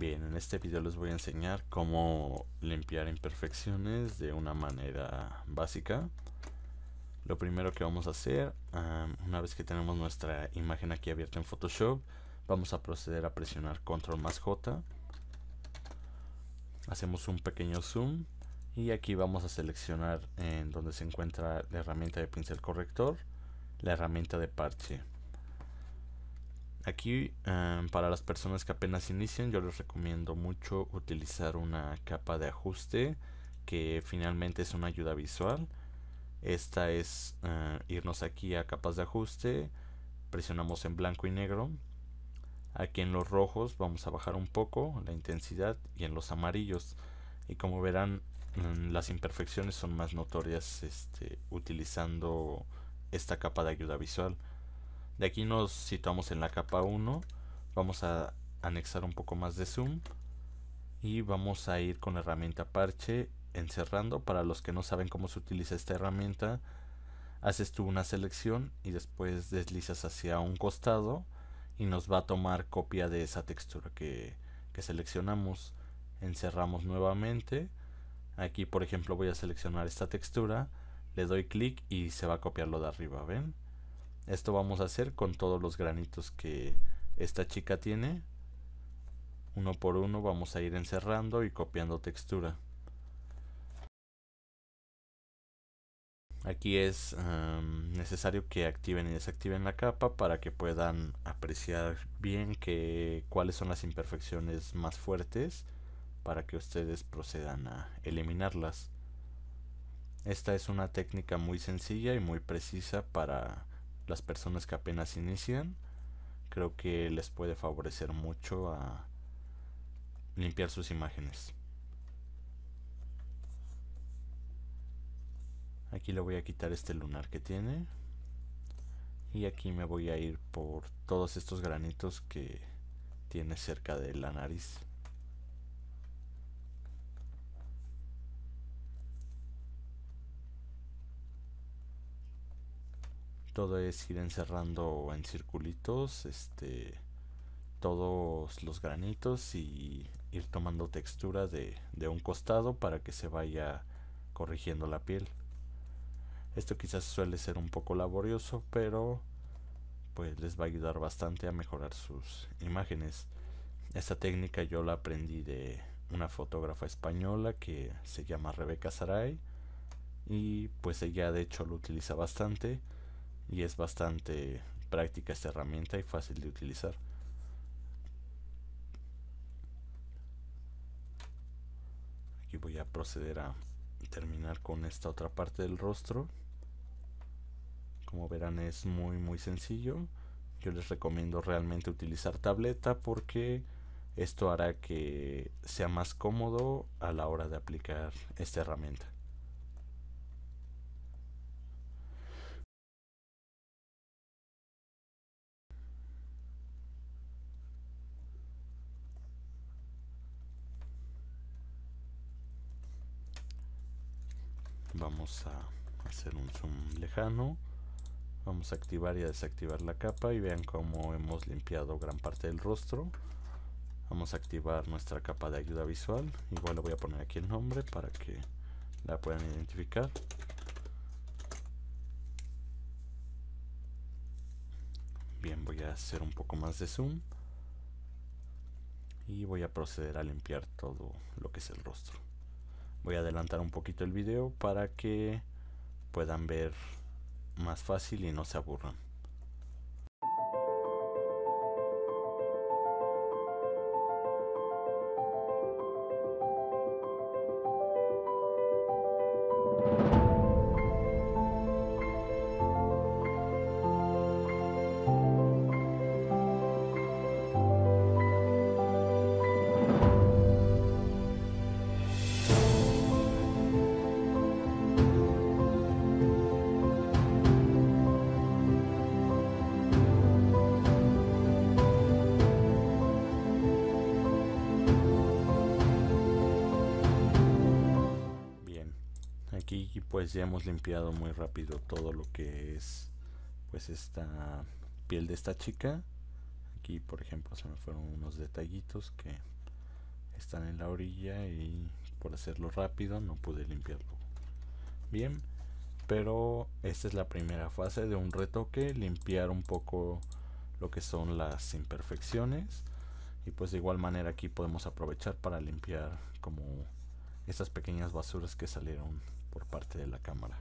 Bien, en este video les voy a enseñar cómo limpiar imperfecciones de una manera básica. Lo primero que vamos a hacer, ah, una vez que tenemos nuestra imagen aquí abierta en Photoshop, vamos a proceder a presionar Control más J. Hacemos un pequeño zoom y aquí vamos a seleccionar en donde se encuentra la herramienta de pincel corrector, la herramienta de parche. Aquí, em, para las personas que apenas inician, yo les recomiendo mucho utilizar una capa de ajuste que finalmente es una ayuda visual. Esta es eh, irnos aquí a capas de ajuste, presionamos en blanco y negro. Aquí en los rojos vamos a bajar un poco la intensidad y en los amarillos. Y como verán, mm, las imperfecciones son más notorias este, utilizando esta capa de ayuda visual. De aquí nos situamos en la capa 1. Vamos a anexar un poco más de zoom. Y vamos a ir con la herramienta parche encerrando. Para los que no saben cómo se utiliza esta herramienta, haces tú una selección y después deslizas hacia un costado y nos va a tomar copia de esa textura que, seleccionamos. Encerramos nuevamente. Aquí, por ejemplo, voy a seleccionar esta textura. Le doy clic y se va a copiar lo de arriba, ¿ven? Esto vamos a hacer con todos los granitos que esta chica tiene. Uno por uno vamos a ir encerrando y copiando textura. Aquí es necesario que activen y desactiven la capa para que puedan apreciar bien que, cuáles son las imperfecciones más fuertes para que ustedes procedan a eliminarlas. Esta es una técnica muy sencilla y muy precisa para las personas que apenas inician, creo que les puede favorecer mucho a limpiar sus imágenes. Aquí le voy a quitar este lunar que tiene. Y aquí me voy a ir por todos estos granitos que tiene cerca de la nariz. todo es ir encerrando en circulitos este todos los granitos y ir tomando textura de, un costado para que se vaya corrigiendo la piel esto quizás suele ser un poco laborioso pero pues les va a ayudar bastante a mejorar sus imágenes esta técnica yo la aprendí de una fotógrafa española que se llama Rebeca Saray y pues ella de hecho lo utiliza bastante y es bastante práctica esta herramienta y fácil de utilizar. Aquí voy a proceder a terminar con esta otra parte del rostro. Como verán es muy muy sencillo. Yo les recomiendo realmente utilizar tableta porque esto hará que sea más cómodo a la hora de aplicar esta herramienta. vamos a hacer un zoom lejano vamos a activar y a desactivar la capa y vean cómo hemos limpiado gran parte del rostro vamos a activar nuestra capa de ayuda visual igual le voy a poner aquí el nombre para que la puedan identificar bien voy a hacer un poco más de zoom y voy a proceder a limpiar todo lo que es el rostro voy a adelantar un poquito el video para que puedan ver más fácil y no se aburran aquí pues ya hemos limpiado muy rápido todo lo que es pues esta piel de esta chica aquí por ejemplo se me fueron unos detallitos que están en la orilla y por hacerlo rápido no pude limpiarlo bien pero esta es la primera fase de un retoque limpiar un poco lo que son las imperfecciones y pues de igual manera aquí podemos aprovechar para limpiar como estas pequeñas basuras que salieron por parte de la cámara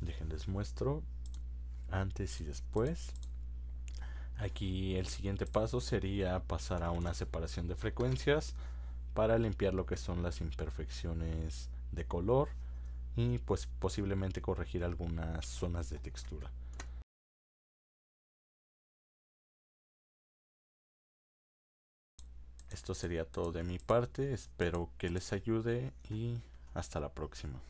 déjenles muestro antes y después aquí el siguiente paso sería pasar a una separación de frecuencias para limpiar lo que son las imperfecciones de color y pues posiblemente corregir algunas zonas de textura esto sería todo de mi parte, espero que les ayude y hasta la próxima.